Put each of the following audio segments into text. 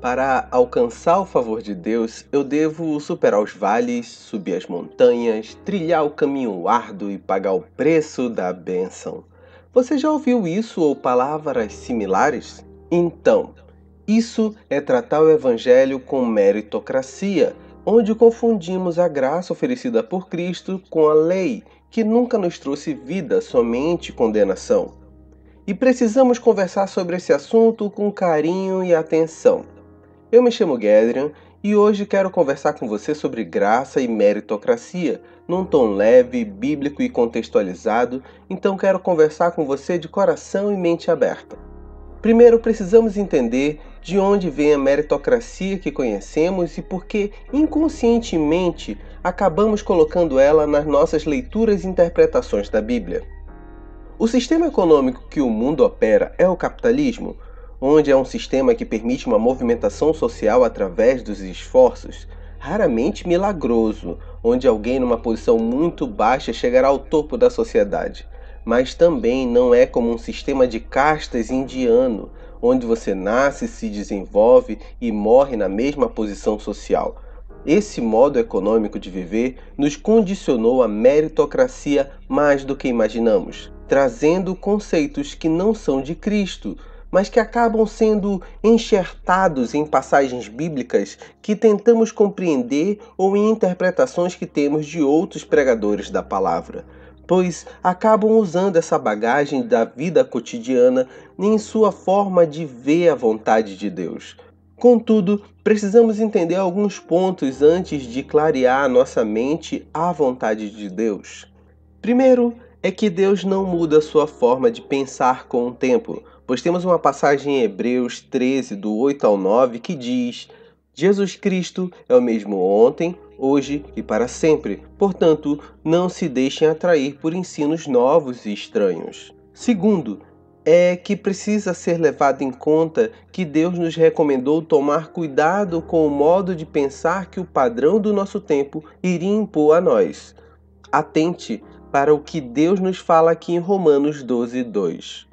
Para alcançar o favor de Deus, eu devo superar os vales, subir as montanhas, trilhar o caminho árduo e pagar o preço da bênção. Você já ouviu isso ou palavras similares? Então, isso é tratar o Evangelho com meritocracia, onde confundimos a graça oferecida por Cristo com a lei, que nunca nos trouxe vida, somente condenação. E precisamos conversar sobre esse assunto com carinho e atenção. Eu me chamo Gedrian e hoje quero conversar com você sobre graça e meritocracia, num tom leve, bíblico e contextualizado, então quero conversar com você de coração e mente aberta. Primeiro, precisamos entender de onde vem a meritocracia que conhecemos e por que, inconscientemente, acabamos colocando ela nas nossas leituras e interpretações da Bíblia. O sistema econômico que o mundo opera é o capitalismo, onde é um sistema que permite uma movimentação social através dos esforços, raramente milagroso, onde alguém numa posição muito baixa chegará ao topo da sociedade. Mas também não é como um sistema de castas indiano, onde você nasce, se desenvolve e morre na mesma posição social. Esse modo econômico de viver nos condicionou à meritocracia mais do que imaginamos, trazendo conceitos que não são de Cristo, mas que acabam sendo enxertados em passagens bíblicas que tentamos compreender ou em interpretações que temos de outros pregadores da palavra, pois acabam usando essa bagagem da vida cotidiana em sua forma de ver a vontade de Deus. Contudo, precisamos entender alguns pontos antes de clarear nossa mente à vontade de Deus. Primeiro, é que Deus não muda sua forma de pensar com o tempo, pois temos uma passagem em Hebreus 13, do 8 ao 9, que diz: Jesus Cristo é o mesmo ontem, hoje e para sempre. Portanto, não se deixem atrair por ensinos novos e estranhos. Segundo, é que precisa ser levado em conta que Deus nos recomendou tomar cuidado com o modo de pensar que o padrão do nosso tempo iria impor a nós. Atente para o que Deus nos fala aqui em Romanos 12, 2.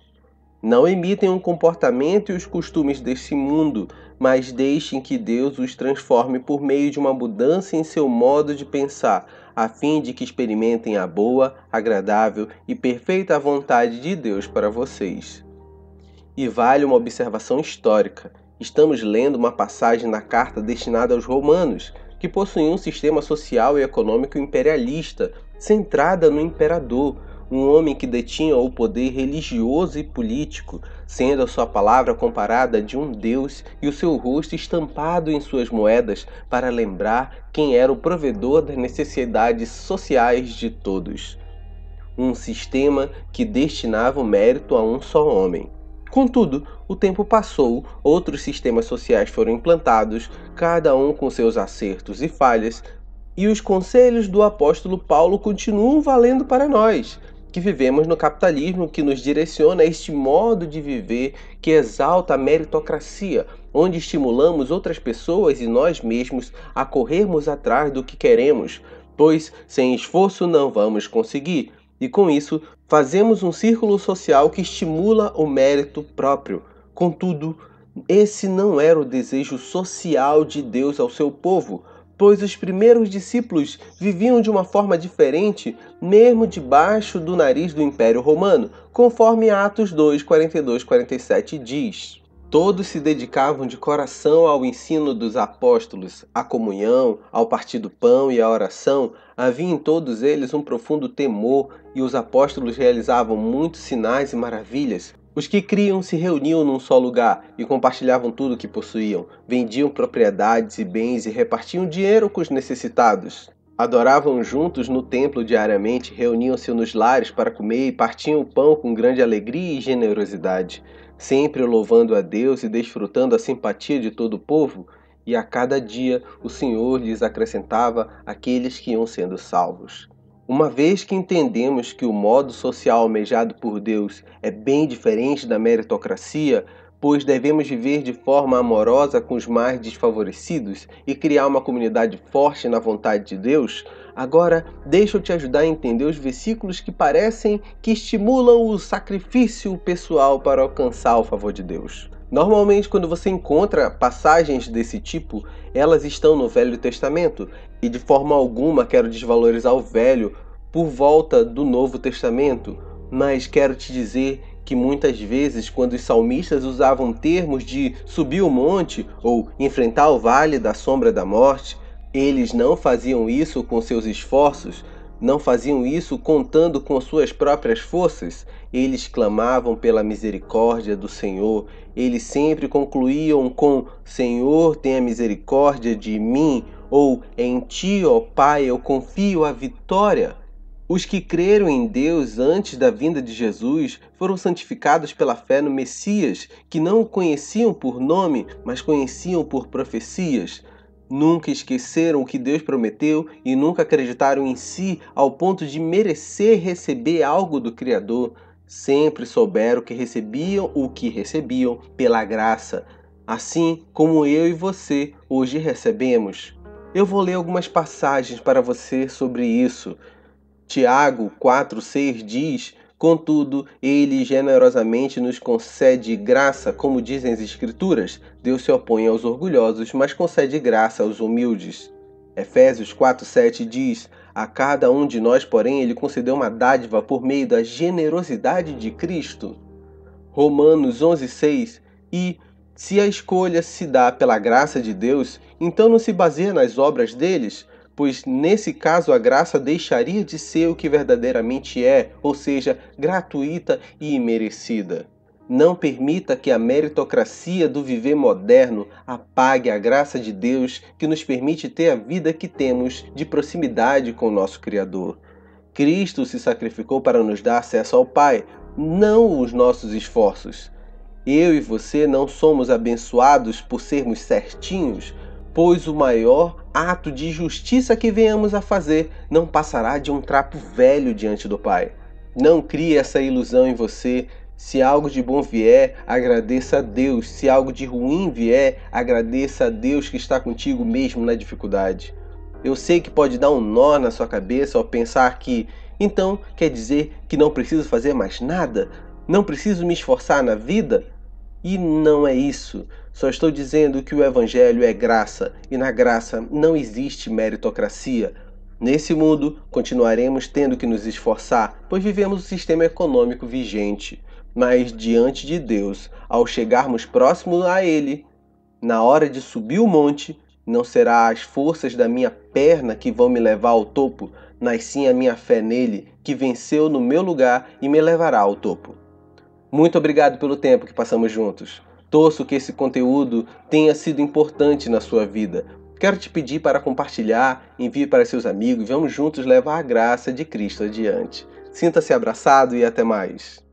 Não imitem o comportamento e os costumes deste mundo, mas deixem que Deus os transforme por meio de uma mudança em seu modo de pensar, a fim de que experimentem a boa, agradável e perfeita vontade de Deus para vocês. E vale uma observação histórica. Estamos lendo uma passagem na carta destinada aos romanos, que possuem um sistema social e econômico imperialista, centrada no imperador, um homem que detinha o poder religioso e político, sendo a sua palavra comparada de um deus e o seu rosto estampado em suas moedas para lembrar quem era o provedor das necessidades sociais de todos. Um sistema que destinava o mérito a um só homem. Contudo, o tempo passou, outros sistemas sociais foram implantados, cada um com seus acertos e falhas, e os conselhos do apóstolo Paulo continuam valendo para nós que vivemos no capitalismo que nos direciona a este modo de viver que exalta a meritocracia, onde estimulamos outras pessoas e nós mesmos a corrermos atrás do que queremos, pois sem esforço não vamos conseguir, e com isso fazemos um círculo social que estimula o mérito próprio. Contudo, esse não era o desejo social de Deus ao seu povo pois os primeiros discípulos viviam de uma forma diferente, mesmo debaixo do nariz do Império Romano, conforme Atos 2, 42, 47 diz. Todos se dedicavam de coração ao ensino dos apóstolos, à comunhão, ao partir do pão e à oração. Havia em todos eles um profundo temor e os apóstolos realizavam muitos sinais e maravilhas. Os que criam se reuniam num só lugar e compartilhavam tudo o que possuíam, vendiam propriedades e bens e repartiam dinheiro com os necessitados. Adoravam juntos no templo diariamente, reuniam-se nos lares para comer e partiam o pão com grande alegria e generosidade, sempre louvando a Deus e desfrutando a simpatia de todo o povo, e a cada dia o Senhor lhes acrescentava aqueles que iam sendo salvos. Uma vez que entendemos que o modo social almejado por Deus é bem diferente da meritocracia, pois devemos viver de forma amorosa com os mais desfavorecidos e criar uma comunidade forte na vontade de Deus, agora deixa eu te ajudar a entender os versículos que parecem que estimulam o sacrifício pessoal para alcançar o favor de Deus. Normalmente, quando você encontra passagens desse tipo, elas estão no Velho Testamento e de forma alguma quero desvalorizar o Velho por volta do Novo Testamento, mas quero te dizer que muitas vezes, quando os salmistas usavam termos de subir o monte ou enfrentar o vale da sombra da morte, eles não faziam isso com seus esforços, não faziam isso contando com suas próprias forças. Eles clamavam pela misericórdia do Senhor. Eles sempre concluíam com: Senhor, tenha misericórdia de mim, ou em ti, ó Pai, eu confio a vitória. Os que creram em Deus antes da vinda de Jesus foram santificados pela fé no Messias, que não o conheciam por nome, mas conheciam por profecias. Nunca esqueceram o que Deus prometeu e nunca acreditaram em si ao ponto de merecer receber algo do Criador. Sempre souberam que recebiam o que recebiam pela graça, assim como eu e você hoje recebemos. Eu vou ler algumas passagens para você sobre isso. Tiago 4,6 diz: Contudo, ele generosamente nos concede graça, como dizem as Escrituras: Deus se opõe aos orgulhosos, mas concede graça aos humildes. Efésios 4,7 diz: A cada um de nós, porém, ele concedeu uma dádiva por meio da generosidade de Cristo. Romanos 11,6 e se a escolha se dá pela graça de Deus, então não se baseia nas obras deles, pois nesse caso a graça deixaria de ser o que verdadeiramente é, ou seja, gratuita e imerecida. Não permita que a meritocracia do viver moderno apague a graça de Deus que nos permite ter a vida que temos de proximidade com o nosso Criador. Cristo se sacrificou para nos dar acesso ao Pai, não os nossos esforços. Eu e você não somos abençoados por sermos certinhos, pois o maior ato de justiça que venhamos a fazer não passará de um trapo velho diante do Pai. Não crie essa ilusão em você. Se algo de bom vier, agradeça a Deus. Se algo de ruim vier, agradeça a Deus que está contigo mesmo na dificuldade. Eu sei que pode dar um nó na sua cabeça ao pensar que, então, quer dizer que não preciso fazer mais nada? Não preciso me esforçar na vida? E não é isso. Só estou dizendo que o Evangelho é graça e na graça não existe meritocracia. Nesse mundo, continuaremos tendo que nos esforçar, pois vivemos o sistema econômico vigente. Mas diante de Deus, ao chegarmos próximo a Ele, na hora de subir o monte, não será as forças da minha perna que vão me levar ao topo, mas sim a minha fé nele, que venceu no meu lugar e me levará ao topo. Muito obrigado pelo tempo que passamos juntos. Torço que esse conteúdo tenha sido importante na sua vida. Quero te pedir para compartilhar, envie para seus amigos e vamos juntos levar a graça de Cristo adiante. Sinta-se abraçado e até mais.